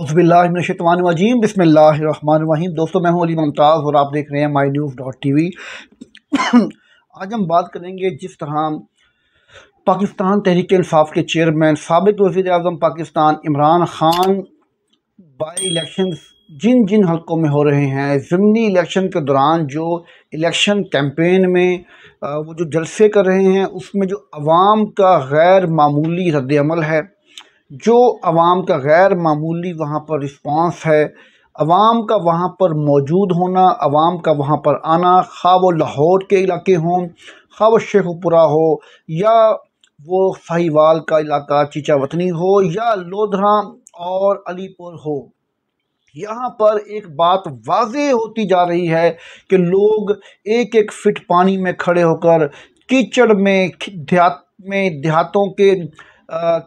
अज़बिल्लाशतवानवाजीम बसमीम दोस्तों मैं हूँ अली मुमताज़ और आप देख रहे हैं My News dot T V आज हम बात करेंगे जिस तरह पाकिस्तान तहरीक इंसाफ के चेयरमैन सबक वज़ी अजम पाकिस्तान इमरान खान बाई इलेक्शन जिन जिन हल्कों में हो रहे हैं ज़मनी इलेक्शन के दौरान जो इलेक्शन कैम्पेन में वो जो जलसे कर रहे हैं उसमें जो आवाम का गैर मामूली रद्दमल है जो आवाम का गैर मामूली वहाँ पर रिस्पॉन्स है आवाम का वहाँ पर मौजूद होना आवाम का वहाँ पर आना खा वो लाहौर के इलाके हों खा वो शेखपुरा हो या वो साहिवाल का इलाका चीचा वतनी हो या लोधरा और अलीपुर हो यहाँ पर एक बात वाज होती जा रही है कि लोग एक एक फिट पानी में खड़े होकर कीचड़ में देहात में देहातों के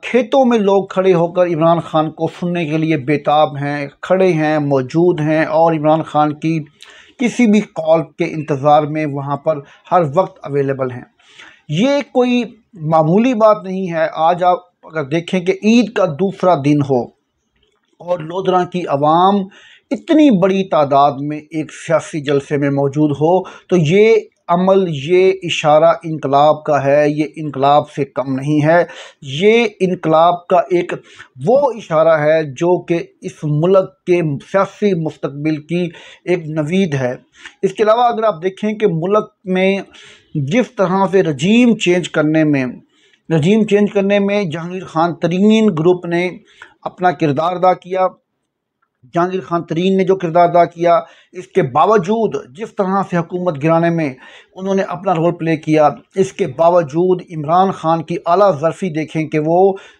खेतों में लोग खड़े होकर इमरान खान को सुनने के लिए बेताब हैं खड़े हैं मौजूद हैं और इमरान खान की किसी भी कॉल के इंतज़ार में वहाँ पर हर वक्त अवेलेबल हैं ये कोई मामूली बात नहीं है आज आप अगर देखें कि ईद का दूसरा दिन हो और लोधरा की आवाम इतनी बड़ी तादाद में एक सियासी जलसे में मौजूद हो तो ये अमल ये इशारा इनकलाब का है ये इनकलाब से कम नहीं है ये इनकलाब का एक वो इशारा है जो कि इस मुल्क के सियासी मुस्तबिल की एक नवीद है इसके अलावा अगर आप देखें कि मुल्क में जिस तरह से रजीम चेंज करने में रजीम चेंज करने में जहांगीर खान तरीन ग्रुप ने अपना किरदार अदा किया जहांगीर खान तरीन ने जो किरदार अदा किया इसके बावजूद जिस तरह से हुकूमत गिराने में उन्होंने अपना रोल प्ले किया इसके बावजूद इमरान खान की आला जरफ़ी देखें कि वो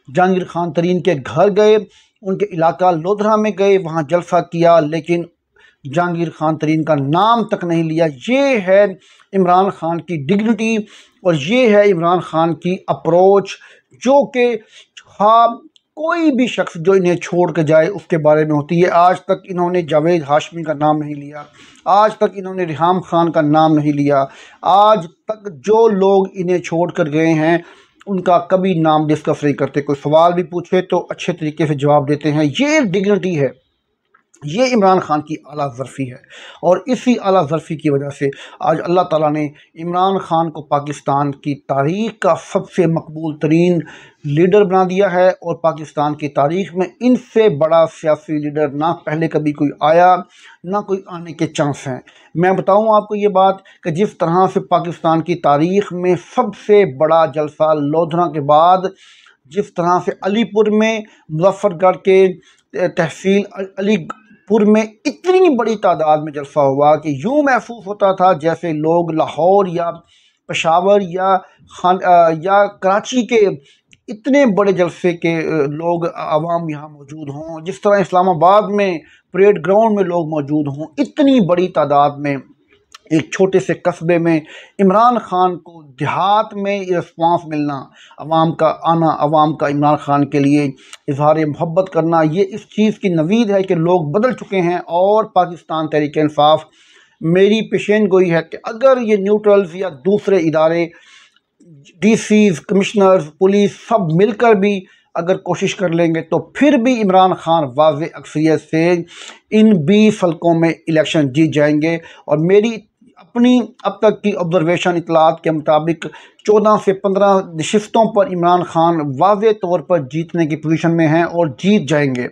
जहांगीर खान तरीन के घर गए उनके इलाका लोधरा में गए वहाँ जलसा किया लेकिन जहांगीर खान तरीन का नाम तक नहीं लिया ये है इमरान खान की डिग्निटी और ये है इमरान खान की अप्रोच जो कि हाँ कोई भी शख्स जो इन्हें छोड़ के जाए उसके बारे में होती है आज तक इन्होंने जावेद हाशमी का नाम नहीं लिया आज तक इन्होंने रिहाम खान का नाम नहीं लिया आज तक जो लोग इन्हें छोड़ कर गए हैं उनका कभी नाम डिस्कस नहीं करते कोई सवाल भी पूछे तो अच्छे तरीके से जवाब देते हैं ये डिग्निटी है ये इमरान खान की अला ज़रफ़ी है और इसी अला ज़रफ़ी की वजह से आज अल्लाह ताला ने इमरान खान को पाकिस्तान की तारीख का सबसे मकबूल तरीन लीडर बना दिया है और पाकिस्तान की तारीख में इनसे बड़ा सियासी लीडर ना पहले कभी कोई आया ना कोई आने के चांस हैं मैं बताऊं आपको ये बात कि जिस तरह से पाकिस्तान की तारीख में सबसे बड़ा जलसा लोधरा के बाद जिस तरह से अलीपुर में मुजफ्फरगढ़ के तहसील अली पुर में इतनी बड़ी तादाद में जलसा हुआ कि यूँ महसूस होता था जैसे लोग लाहौर या पशावर या खान आ, या कराची के इतने बड़े जलसे के लोग आवाम यहाँ मौजूद हों जिस तरह इस्लामाबाद में परेड ग्राउंड में लोग मौजूद हों इतनी बड़ी तादाद में एक छोटे से कस्बे में इमरान खान को देहात में रिस्पांस मिलना अवाम का आना अवाम का इमरान खान के लिए इजहार मोहब्बत करना ये इस चीज़ की नवीद है कि लोग बदल चुके हैं और पाकिस्तान तहरीक इंसाफ मेरी पेशेन गोई है कि अगर ये न्यूट्रल्स या दूसरे इदारे सीज़ कमिश्नर्स पुलिस सब मिलकर भी अगर कोशिश कर लेंगे तो फिर भी इमरान खान वाज अक्सरियत से इन बीस हलकों में इलेक्शन जीत जाएंगे और मेरी अपनी अब तक की ऑब्जरवेशन इतलात के मुताबिक चौदह से पंद्रह शिफ्तों पर इमरान खान वाज तौर पर जीतने की पोजीशन में हैं और जीत जाएंगे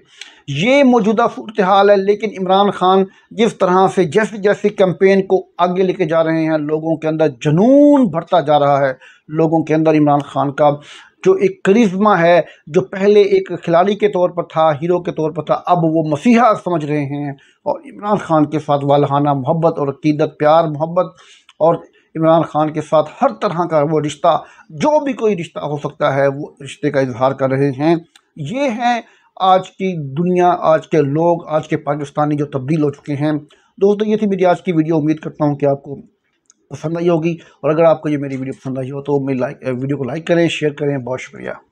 ये मौजूदा सूरत हाल है लेकिन इमरान खान जिस तरह से जैसे जैसे कैंपेन को आगे लेके जा रहे हैं लोगों के अंदर जुनून भरता जा रहा है लोगों के अंदर इमरान खान का जो एक करिश्मा है जो पहले एक खिलाड़ी के तौर पर था हीरो के तौर पर था अब वो मसीहा समझ रहे हैं और इमरान खान के साथ वालहाना मोहब्बत और अकीदत प्यार मोहब्बत और इमरान खान के साथ हर तरह का वो रिश्ता जो भी कोई रिश्ता हो सकता है वो रिश्ते का इजहार कर रहे हैं ये हैं आज की दुनिया आज के लोग आज के पाकिस्तानी जो तब्दील हो चुके हैं दोस्तों ये थी मेरी आज की वीडियो उम्मीद करता हूँ कि आपको पसंद आई होगी और अगर आपको ये मेरी वीडियो पसंद आई हो तो मेरी लाइक वीडियो को लाइक करें शेयर करें बहुत शुक्रिया